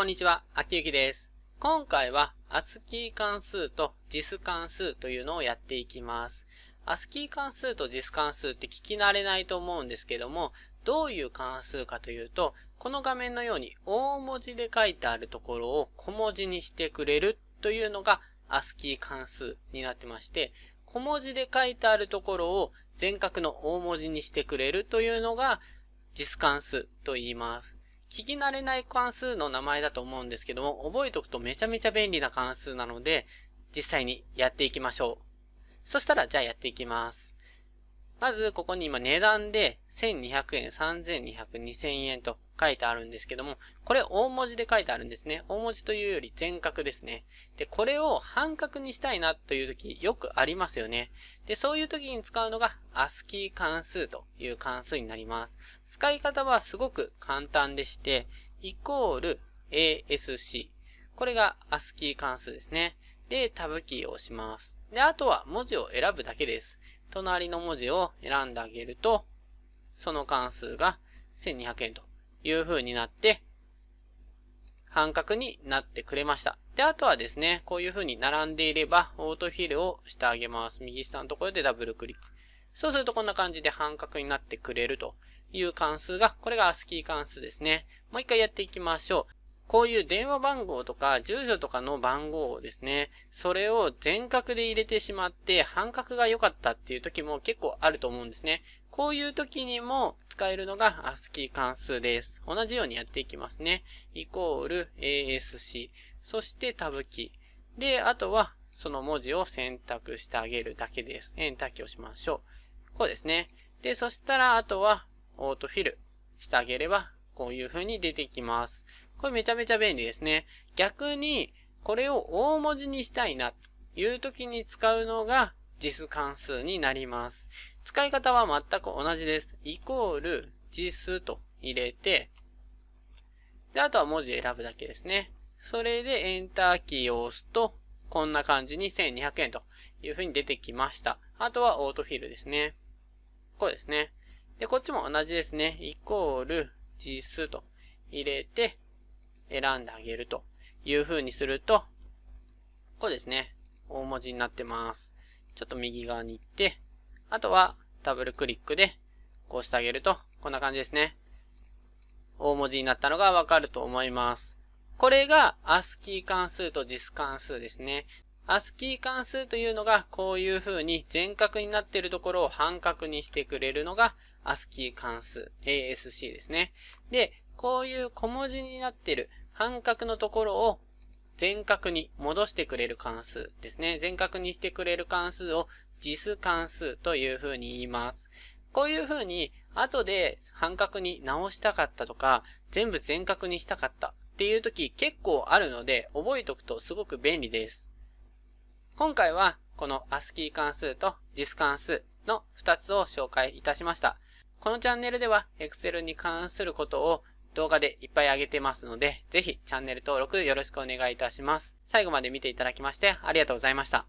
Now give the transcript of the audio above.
こんにちは、あきゆきです。今回は、アスキー関数と JIS 関数というのをやっていきます。アスキー関数と JIS 関数って聞き慣れないと思うんですけども、どういう関数かというと、この画面のように大文字で書いてあるところを小文字にしてくれるというのがアスキー関数になってまして、小文字で書いてあるところを全角の大文字にしてくれるというのが JIS 関数と言います。聞き慣れない関数の名前だと思うんですけども、覚えておくとめちゃめちゃ便利な関数なので、実際にやっていきましょう。そしたら、じゃあやっていきます。まず、ここに今値段で1200円、3200、2000円と書いてあるんですけども、これ大文字で書いてあるんですね。大文字というより全角ですね。で、これを半角にしたいなという時よくありますよね。で、そういう時に使うのが ASCII 関数という関数になります。使い方はすごく簡単でして、イコール ASC。これが ASCII 関数ですね。で、タブキーを押します。で、あとは文字を選ぶだけです。隣の文字を選んであげると、その関数が1200円という風になって、半角になってくれました。で、あとはですね、こういう風に並んでいれば、オートフィルをしてあげます。右下のところでダブルクリック。そうするとこんな感じで半角になってくれるという関数が、これが ASCII 関数ですね。もう一回やっていきましょう。こういう電話番号とか住所とかの番号をですね、それを全角で入れてしまって半角が良かったっていう時も結構あると思うんですね。こういう時にも使えるのが ASCII 関数です。同じようにやっていきますね。イコール ASC。そしてタブキー。で、あとはその文字を選択してあげるだけです。エンターキーをしましょう。こうですね。で、そしたらあとはオートフィルしてあげれば、こういう風に出てきます。これめちゃめちゃ便利ですね。逆に、これを大文字にしたいな、という時に使うのが、JIS 関数になります。使い方は全く同じです。イコール j i と入れて、で、あとは文字選ぶだけですね。それでエンターキーを押すと、こんな感じに1200円という風に出てきました。あとはオートフィルですね。こうですね。で、こっちも同じですね。イコール実数と入れて選んであげるという風にすると、こうですね。大文字になってます。ちょっと右側に行って、あとはダブルクリックでこうしてあげると、こんな感じですね。大文字になったのがわかると思います。これが ASCII 関数と JIS 関数ですね。アスキー関数というのがこういう風に全角になっているところを半角にしてくれるのがアスキー関数 ASC ですね。で、こういう小文字になっている半角のところを全角に戻してくれる関数ですね。全角にしてくれる関数を JIS 関数という風に言います。こういう風に後で半角に直したかったとか、全部全角にしたかったっていう時結構あるので覚えておくとすごく便利です。今回はこの ASCII 関数と JIS 関数の2つを紹介いたしました。このチャンネルでは Excel に関することを動画でいっぱいあげてますので、ぜひチャンネル登録よろしくお願いいたします。最後まで見ていただきましてありがとうございました。